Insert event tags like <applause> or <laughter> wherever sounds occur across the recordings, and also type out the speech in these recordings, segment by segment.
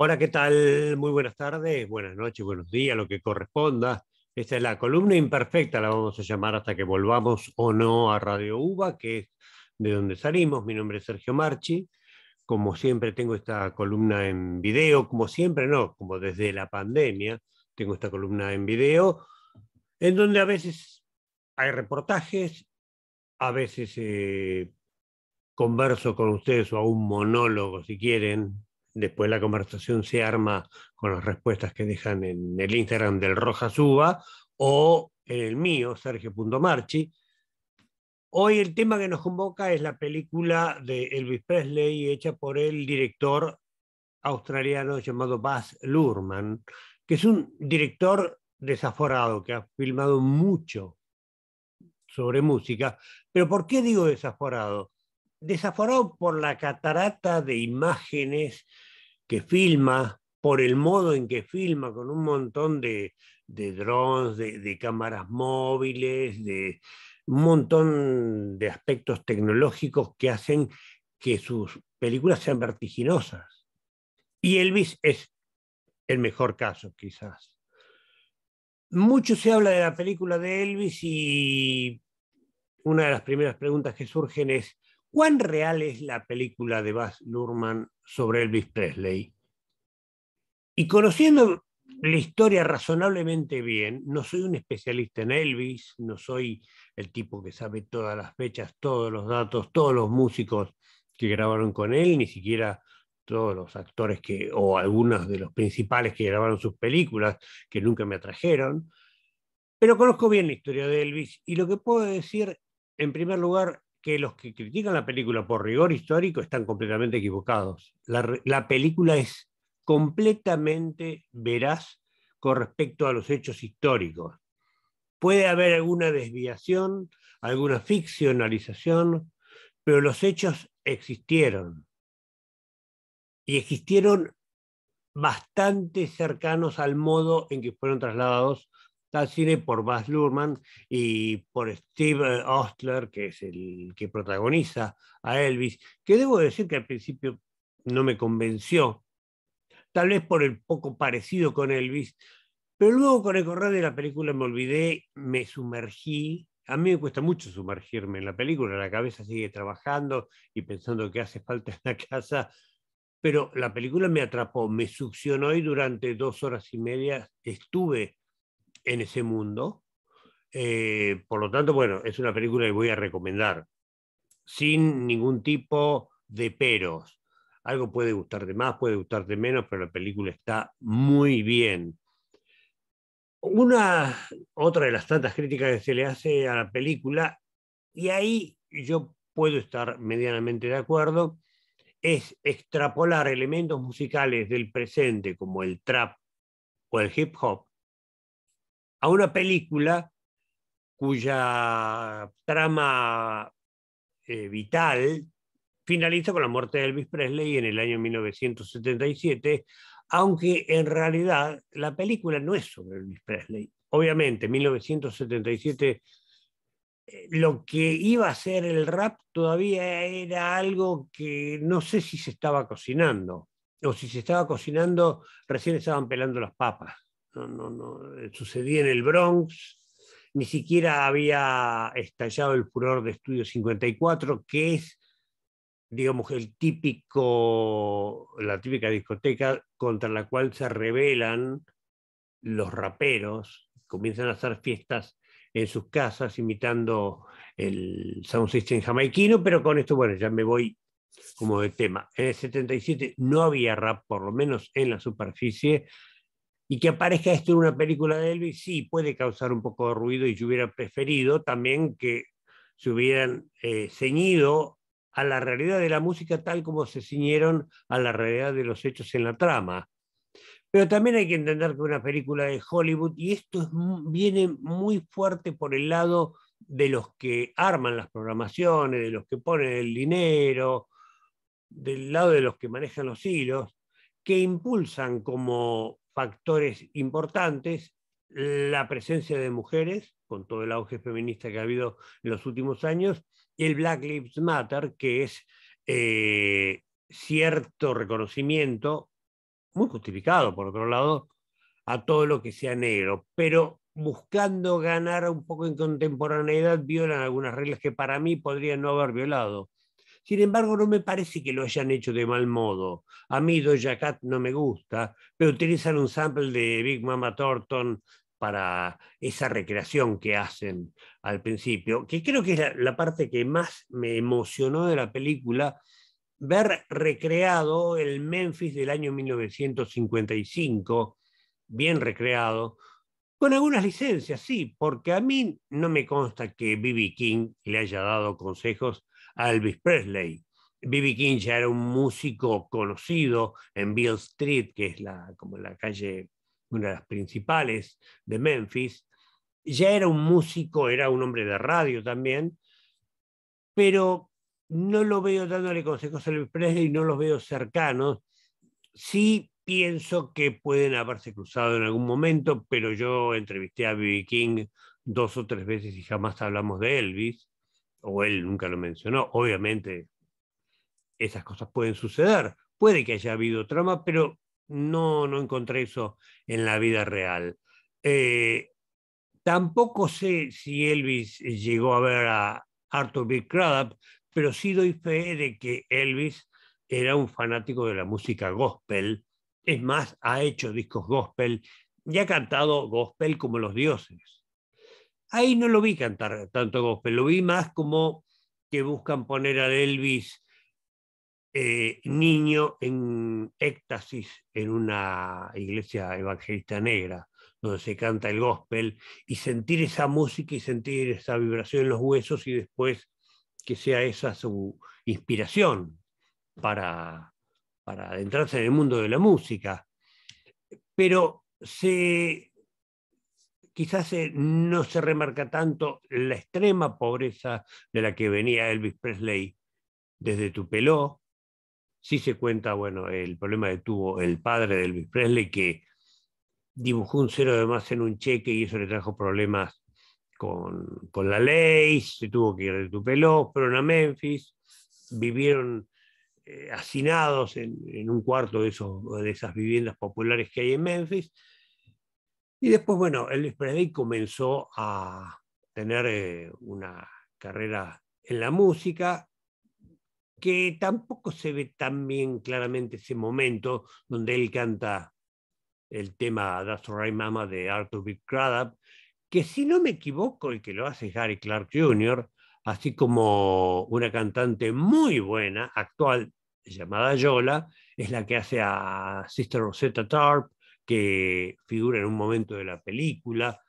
Hola, ¿qué tal? Muy buenas tardes, buenas noches, buenos días, lo que corresponda. Esta es la columna imperfecta, la vamos a llamar hasta que volvamos o no a Radio Uva, que es de donde salimos. Mi nombre es Sergio Marchi. Como siempre tengo esta columna en video, como siempre no, como desde la pandemia, tengo esta columna en video, en donde a veces hay reportajes, a veces eh, converso con ustedes o a un monólogo si quieren, después la conversación se arma con las respuestas que dejan en el Instagram del Rojas Uva o en el mío, Sergio.marchi. Hoy el tema que nos convoca es la película de Elvis Presley hecha por el director australiano llamado Baz Luhrmann, que es un director desaforado, que ha filmado mucho sobre música. Pero ¿por qué digo desaforado? Desaforado por la catarata de imágenes que filma, por el modo en que filma, con un montón de, drones, de, de, cámaras móviles, de un montón de aspectos tecnológicos que hacen que sus películas sean vertiginosas. Y Elvis es el mejor caso, quizás. Mucho se habla de la película de Elvis y una de las primeras preguntas que surgen es, ¿Cuán real es la película de Baz Luhrmann sobre Elvis Presley? Y conociendo la historia razonablemente bien, no soy un especialista en Elvis, no soy el tipo que sabe todas las fechas, todos los datos, todos los músicos que grabaron con él, ni siquiera todos los actores que, o algunos de los principales que grabaron sus películas, que nunca me atrajeron. Pero conozco bien la historia de Elvis y lo que puedo decir, en primer lugar, que los que critican la película por rigor histórico están completamente equivocados. La, la película es completamente veraz con respecto a los hechos históricos. Puede haber alguna desviación, alguna ficcionalización, pero los hechos existieron. Y existieron bastante cercanos al modo en que fueron trasladados cine por Baz Luhrmann y por Steve Ostler, que es el que protagoniza a Elvis, que debo decir que al principio no me convenció, tal vez por el poco parecido con Elvis, pero luego con el correr de la película me olvidé, me sumergí. A mí me cuesta mucho sumergirme en la película, la cabeza sigue trabajando y pensando que hace falta en la casa, pero la película me atrapó, me succionó y durante dos horas y media estuve en ese mundo. Eh, por lo tanto, bueno, es una película que voy a recomendar sin ningún tipo de peros. Algo puede gustarte más, puede gustarte menos, pero la película está muy bien. Una, otra de las tantas críticas que se le hace a la película, y ahí yo puedo estar medianamente de acuerdo, es extrapolar elementos musicales del presente como el trap o el hip hop a una película cuya trama eh, vital finaliza con la muerte de Elvis Presley en el año 1977, aunque en realidad la película no es sobre Elvis Presley. Obviamente, en 1977 eh, lo que iba a ser el rap todavía era algo que no sé si se estaba cocinando, o si se estaba cocinando, recién estaban pelando las papas no, no, no, eh, sucedía en el Bronx, ni siquiera había estallado el furor de Estudio 54, que es, digamos, el típico, la típica discoteca contra la cual se rebelan los raperos, comienzan a hacer fiestas en sus casas imitando el sound system jamaiquino, pero con esto, bueno, ya me voy como de tema. En el 77 no había rap, por lo menos en la superficie, y que aparezca esto en una película de Elvis, sí, puede causar un poco de ruido y yo hubiera preferido también que se hubieran eh, ceñido a la realidad de la música tal como se ceñieron a la realidad de los hechos en la trama. Pero también hay que entender que una película de Hollywood, y esto viene muy fuerte por el lado de los que arman las programaciones, de los que ponen el dinero, del lado de los que manejan los hilos, que impulsan como factores importantes la presencia de mujeres, con todo el auge feminista que ha habido en los últimos años, y el Black Lives Matter, que es eh, cierto reconocimiento, muy justificado por otro lado, a todo lo que sea negro, pero buscando ganar un poco en contemporaneidad, violan algunas reglas que para mí podrían no haber violado. Sin embargo, no me parece que lo hayan hecho de mal modo. A mí Doja Cat no me gusta, pero utilizan un sample de Big Mama Thornton para esa recreación que hacen al principio, que creo que es la, parte que más me emocionó de la película, ver recreado el Memphis del año 1955, bien recreado, con algunas licencias, sí, porque a mí no me consta que B.B. King le haya dado consejos Elvis Presley. B.B. King ya era un músico conocido en Beale Street, que es la, como la calle, una de las principales de Memphis. Ya era un músico, era un hombre de radio también, pero no lo veo dándole consejos a Elvis Presley, no los veo cercanos. Sí pienso que pueden haberse cruzado en algún momento, pero yo entrevisté a B.B. King dos o tres veces y jamás hablamos de Elvis o él nunca lo mencionó. Obviamente, esas cosas pueden suceder. Puede que haya habido trama, pero no, no encontré eso en la vida real. Eh, tampoco sé si Elvis llegó a ver a Arthur B. pero sí doy fe de que Elvis era un fanático de la música gospel. Es más, ha hecho discos gospel y ha cantado gospel como los dioses. Ahí no lo vi cantar tanto gospel, lo vi más como que buscan poner a Elvis eh, niño en éxtasis en una iglesia evangelista negra, donde se canta el gospel, y sentir esa música y sentir esa vibración en los huesos y después que sea esa su inspiración para, para adentrarse en el mundo de la música. Pero se, quizás eh, no se remarca tanto la extrema pobreza de la que venía Elvis Presley desde Tupelo. Sí se cuenta, bueno, el problema que tuvo el padre de Elvis Presley, que dibujó un cero de más en un cheque y eso le trajo problemas con, la ley, se tuvo que ir de Tupelo, fueron a Memphis, vivieron eh, hacinados en, un cuarto de esas viviendas populares que hay en Memphis, y después, bueno, Elvis Presley comenzó a tener eh, una carrera en la música que tampoco se ve tan bien claramente ese momento donde él canta el tema That's Right Mama de Arthur Big Craddock, que si no me equivoco, el que lo hace es Harry Clark Jr., así como una cantante muy buena, actual, llamada Yola, es la que hace a Sister Rosetta Tarp, que figura en un momento de la película.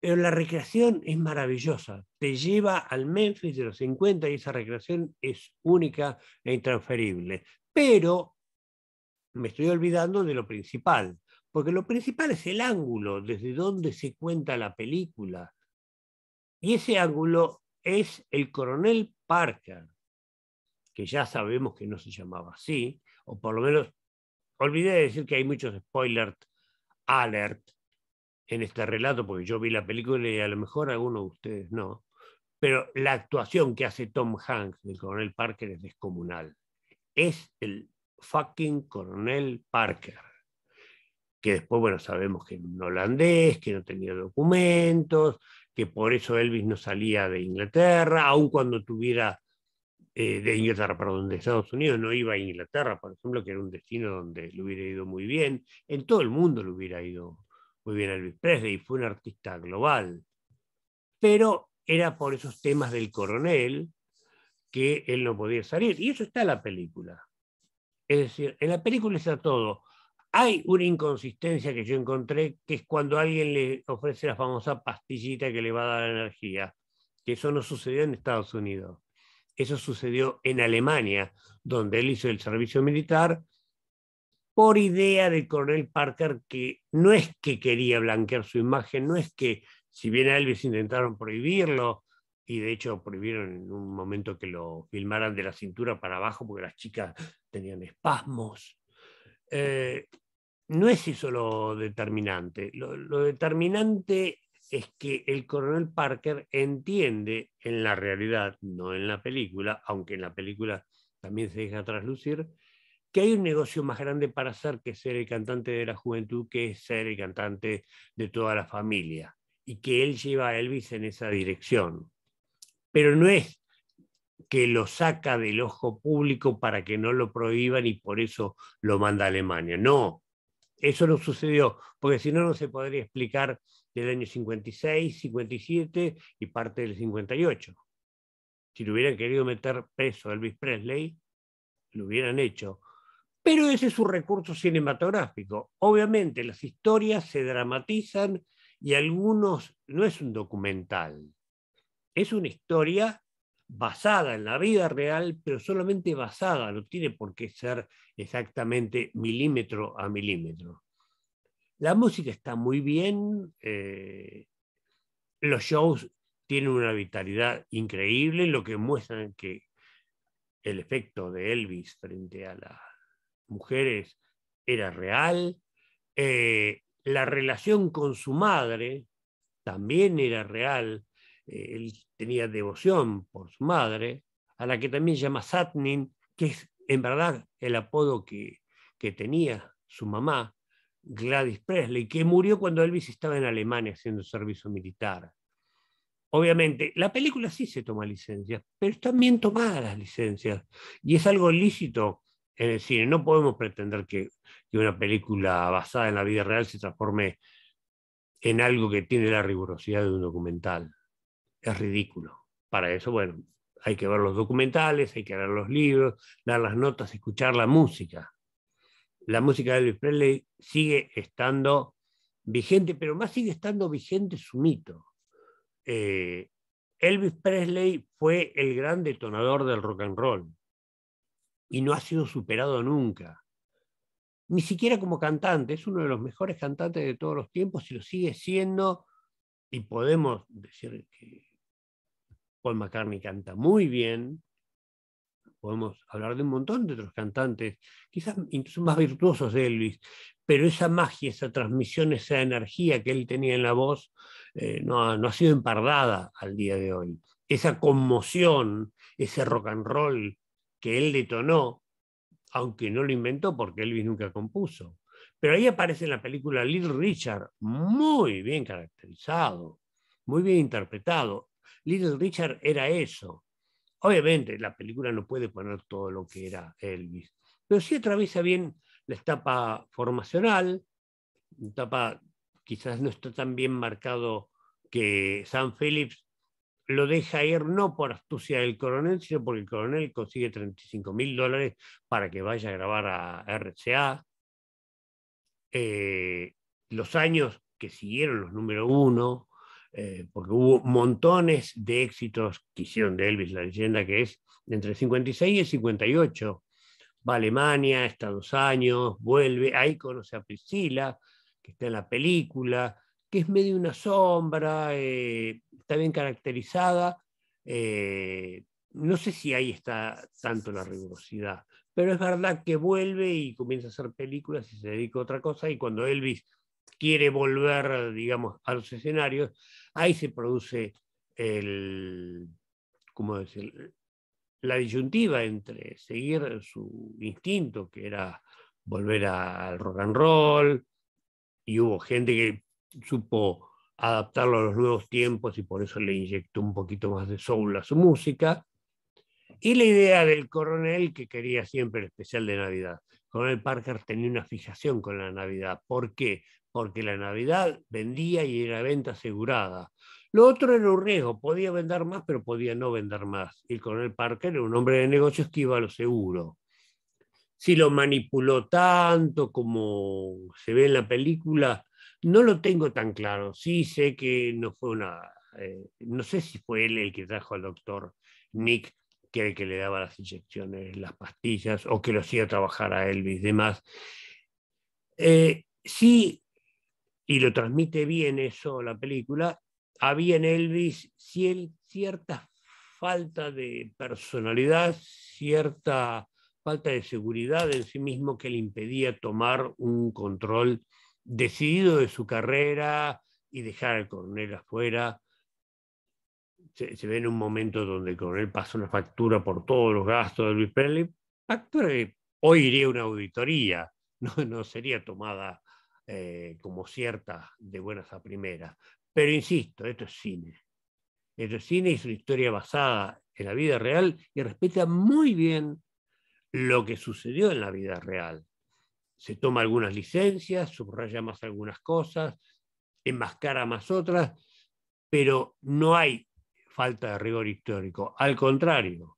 Pero la recreación es maravillosa, te lleva al Memphis de los 50 y esa recreación es única e intransferible. Pero me estoy olvidando de lo principal, porque lo principal es el ángulo desde donde se cuenta la película. Y ese ángulo es el coronel Parker, que ya sabemos que no se llamaba así, o por lo menos olvidé decir que hay muchos spoilers alert en este relato, porque yo vi la película y a lo mejor alguno de ustedes no, pero la actuación que hace Tom Hanks del coronel Parker es descomunal. Es el fucking coronel Parker, que después, bueno, sabemos que es un holandés, que no tenía documentos, que por eso Elvis no salía de Inglaterra, aun cuando tuviera eh, de Inglaterra, perdón, de Estados Unidos, no iba a Inglaterra, por ejemplo, que era un destino donde le hubiera ido muy bien, en todo el mundo le hubiera ido muy bien a Elvis Presley, fue un artista global, pero era por esos temas del coronel que él no podía salir, y eso está en la película. Es decir, en la película está todo. Hay una inconsistencia que yo encontré, que es cuando alguien le ofrece la famosa pastillita que le va a dar energía, que eso no sucedió en Estados Unidos. Eso sucedió en Alemania, donde él hizo el servicio militar por idea del coronel Parker, que no es que quería blanquear su imagen, no es que, si bien a Elvis intentaron prohibirlo, y de hecho prohibieron en un momento que lo filmaran de la cintura para abajo porque las chicas tenían espasmos. Eh, no es eso lo determinante. Lo, lo, determinante es que el coronel Parker entiende en la realidad, no en la película, aunque en la película también se deja traslucir, que hay un negocio más grande para hacer que ser el cantante de la juventud, que es ser el cantante de toda la familia, y que él lleva a Elvis en esa dirección. Pero no es que lo saca del ojo público para que no lo prohíban y por eso lo manda a Alemania. No, eso no sucedió, porque si no, no se podría explicar del año 56, 57 y parte del 58. Si le hubieran querido meter peso a Elvis Presley, lo hubieran hecho. Pero ese es su recurso cinematográfico. Obviamente las historias se dramatizan y algunos, no es un documental, es una historia basada en la vida real, pero solamente basada, no tiene por qué ser exactamente milímetro a milímetro. La música está muy bien, eh, los shows tienen una vitalidad increíble, lo que muestran que el efecto de Elvis frente a las mujeres era real, eh, la relación con su madre también era real, eh, él tenía devoción por su madre, a la que también llama Satnin, que es en verdad el apodo que, que tenía su mamá, Gladys Presley, que murió cuando Elvis estaba en Alemania haciendo servicio militar. Obviamente, la película sí se toma licencias, pero están bien tomadas las licencias. Y es algo lícito en el cine. No podemos pretender que, que una película basada en la vida real se transforme en algo que tiene la rigurosidad de un documental. Es ridículo. Para eso, bueno, hay que ver los documentales, hay que leer los libros, dar las notas, escuchar la música la música de Elvis Presley sigue estando vigente, pero más sigue estando vigente su mito. Eh, Elvis Presley fue el gran detonador del rock and roll y no ha sido superado nunca. Ni siquiera como cantante, es uno de los mejores cantantes de todos los tiempos y lo sigue siendo. Y podemos decir que Paul McCartney canta muy bien, podemos hablar de un montón de otros cantantes, quizás incluso más virtuosos de Elvis, pero esa magia, esa transmisión, esa energía que él tenía en la voz eh, no, ha, no, ha, sido empardada al día de hoy. Esa conmoción, ese rock and roll que él detonó, aunque no lo inventó porque Elvis nunca compuso. Pero ahí aparece en la película Little Richard, muy bien caracterizado, muy bien interpretado. Little Richard era eso, Obviamente la película no puede poner todo lo que era Elvis, pero sí atraviesa bien la etapa formacional, etapa quizás no está tan bien marcado que Sam Phillips lo deja ir no por astucia del coronel, sino porque el coronel consigue 35 mil dólares para que vaya a grabar a RCA. Eh, los años que siguieron los número uno, eh, porque hubo montones de éxitos que hicieron de Elvis la leyenda, que es entre el 56 y 58. Va a Alemania, está dos años, vuelve, ahí conoce a Priscila, que está en la película, que es medio una sombra, eh, está bien caracterizada. Eh, no sé si ahí está tanto la rigurosidad, pero es verdad que vuelve y comienza a hacer películas y se dedica a otra cosa, y cuando Elvis quiere volver, digamos, a los escenarios, Ahí se produce la disyuntiva entre seguir su instinto, que era volver al rock and roll, y hubo gente que supo adaptarlo a los nuevos tiempos y por eso le inyectó un poquito más de soul a su música. Y la idea del coronel que quería siempre el especial de Navidad. Coronel Parker tenía una fijación con la Navidad. ¿Por qué? porque la Navidad vendía y era venta asegurada. Lo otro era un riesgo, podía vender más, pero podía no vender más. el coronel Parker era un hombre de negocios que iba a lo seguro. Si lo manipuló tanto como se ve en la película, no lo tengo tan claro. Sí sé que no fue una... Eh, no sé si fue él el que trajo al doctor Nick, que el que le daba las inyecciones, las pastillas, o que lo hacía trabajar a Elvis, y demás. Eh, sí y lo transmite bien eso la película, había en Elvis cierta falta de personalidad, cierta falta de seguridad en sí mismo que le impedía tomar un control decidido de su carrera y dejar al coronel afuera. Se, ve en un momento donde el coronel pasa una factura por todos los gastos de Luis Presley, hoy iría una auditoría, <laughs> no, no sería tomada eh, como ciertas de buenas a primeras. Pero insisto, esto es cine. Esto es cine y es una historia basada en la vida real y respeta muy bien lo que sucedió en la vida real. Se toma algunas licencias, subraya más algunas cosas, enmascara más otras, pero no hay falta de rigor histórico. Al contrario,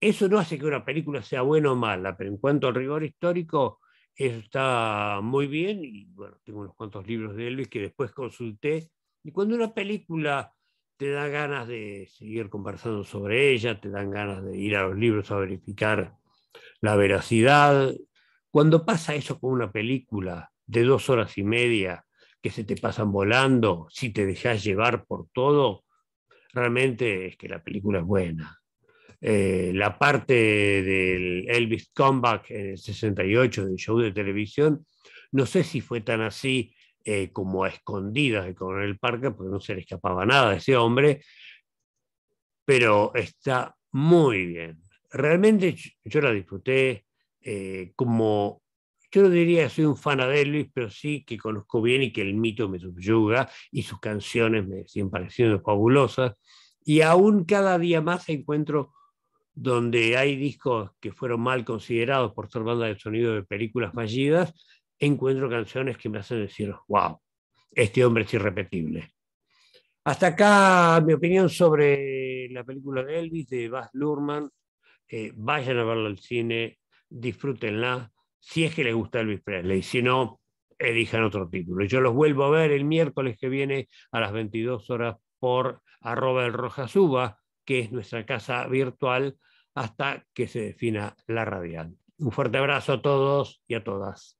eso no hace que una película sea buena o mala, pero en cuanto al rigor histórico, está muy bien y bueno, tengo unos cuantos libros de Elvis que después consulté y cuando una película te da ganas de seguir conversando sobre ella, te dan ganas de ir a los libros a verificar la veracidad. Cuando pasa eso con una película de dos horas y media, que se te pasan volando, si te dejas llevar por todo, realmente es que la película es buena. Eh, la parte del Elvis Comeback en el 68 del show de televisión, no sé si fue tan así eh, como a escondidas de Coronel Parker, porque no se le escapaba nada a ese hombre, pero está muy bien. Realmente yo la disfruté eh, como, yo no diría que soy un fan de Elvis, pero sí que conozco bien y que el mito me subyuga y sus canciones me siguen pareciendo fabulosas y aún cada día más encuentro donde hay discos que fueron mal considerados por ser banda de sonido de películas fallidas, encuentro canciones que me hacen decir, wow, este hombre es irrepetible. Hasta acá mi opinión sobre la película de Elvis de Baz Luhrmann. Eh, vayan a verla al cine, disfrútenla, si es que les gusta Elvis Presley, si no, elijan otro título. Yo los vuelvo a ver el miércoles que viene a las 22 horas por arroba el que es nuestra casa virtual hasta que se defina la radial. Un fuerte abrazo a todos y a todas.